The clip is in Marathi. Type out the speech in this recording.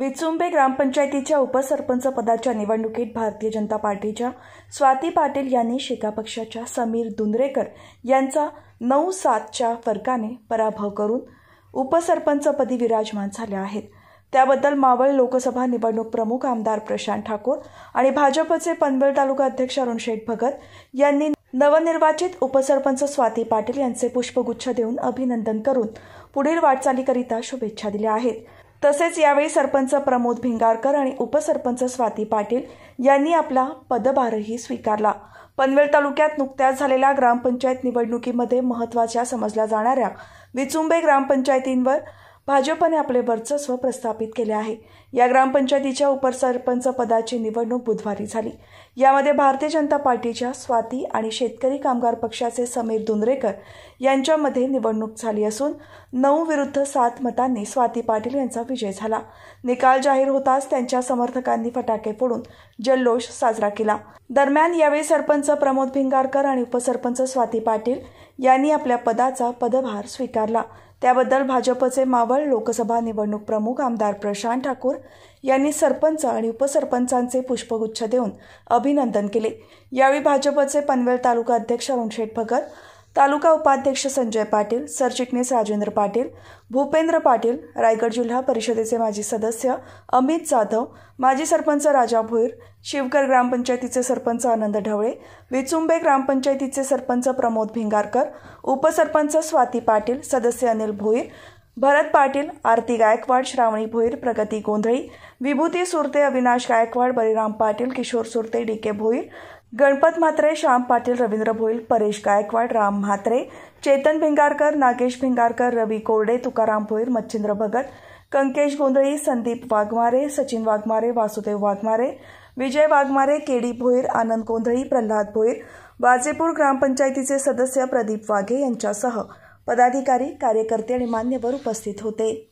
विचुंबे ग्रामपंचायतीच्या उपसरपंच पदाच्या निवडणुकीत भारतीय जनता पार्टीच्या स्वाती पाटील यांनी शेका पक्षाच्या समीर दुंदरेकर यांचा नऊ सातच्या फरकाने पराभव करून उपसरपंचपदी विराजमान झाल्या आहेत त्याबद्दल मावळ लोकसभा निवडणूक प्रमुख आमदार प्रशांत ठाकूर आणि भाजपचे पनवेल तालुका अध्यक्ष अरुण शेठ भगत यांनी नवनिर्वाचित उपसरपंच स्वाती पाटील यांचे पुष्पगुच्छ देऊन अभिनंदन करून पुढील वाटचालीकरिता शुभेच्छा दिल्या आहेत तसेच यावेळी सरपंच प्रमोद भिंगारकर आणि उपसरपंच स्वाती पाटील यांनी आपला पदभारही स्वीकारला पनवेल तालुक्यात नुकत्याच झालेल्या ग्रामपंचायत निवडणुकीमध्ये महत्त्वाच्या समजल्या जाणाऱ्या विचुंबे ग्रामपंचायतींवर भाजपने आपले वर्चस्व प्रस्थापित केले आहे या ग्रामपंचायतीच्या उपसरपंच पदाची निवडणूक बुधवारी झाली यामध्ये भारतीय जनता पार्टीच्या स्वाती आणि शेतकरी कामगार पक्षाचे समीर दुंदरेकर यांच्यामध्ये निवडणूक झाली असून नऊ विरुद्ध सात मतांनी स्वाती पाटील यांचा विजय झाला निकाल जाहीर होताच त्यांच्या समर्थकांनी फटाके फोडून जल्लोष साजरा केला दरम्यान यावेळी सरपंच प्रमोद भिंगारकर आणि उपसरपंच स्वाती पाटील यांनी आपल्या पदाचा पदभार स्वीकारला त्याबद्दल भाजपचे मावळ लोकसभा निवडणूक प्रमुख आमदार प्रशांत ठाकूर यांनी सरपंच आणि उपसरपंचांचे पुष्पगुच्छ देऊन अभिनंदन केले यावेळी भाजपचे पनवेल तालुका अध्यक्ष अरुण शेठ भगत तालुका उपाध्यक्ष संजय पाटील सरचिटणीस राजेंद्र पाटील भूपेंद्र पाटील रायगड जिल्हा परिषदेचे माजी सदस्य अमित जाधव माजी सरपंच राजा भोईर शिवकर ग्रामपंचायतीचे सरपंच आनंद ढवळे विचुंबे ग्रामपंचायतीचे सरपंच प्रमोद भिंगारकर उपसरपंच स्वाती पाटील सदस्य अनिल भोईर भरत पाटील आरती गायकवाड श्रावणी Bhoir Pragati Gondhali Vibhuti Surte Avinash Gaikwad Baliram Patil Kishore Surte D K Bhoir Ganpat Mhatre Shyam Patil Ravindra Bhoil Paresh Gaikwad Ram Mhatre Chetan Bhingarkar Nagesh Bhingarkar Ravi Korde Tukaram Bhoir Machhindra Bhagat Kankesh Gondhali Sandeep Waghmare Sachin Waghmare Vasudev Waghmare Vijay Waghmare K D Bhoir Anand Gondhali Pralhad Bhoir वाजेपूर ग्रामपंचायतीचे सदस्य प्रदीप वाघे यांच्यासह पदाधिकारी कार्यकर्ते आणि मान्यवर उपस्थित होते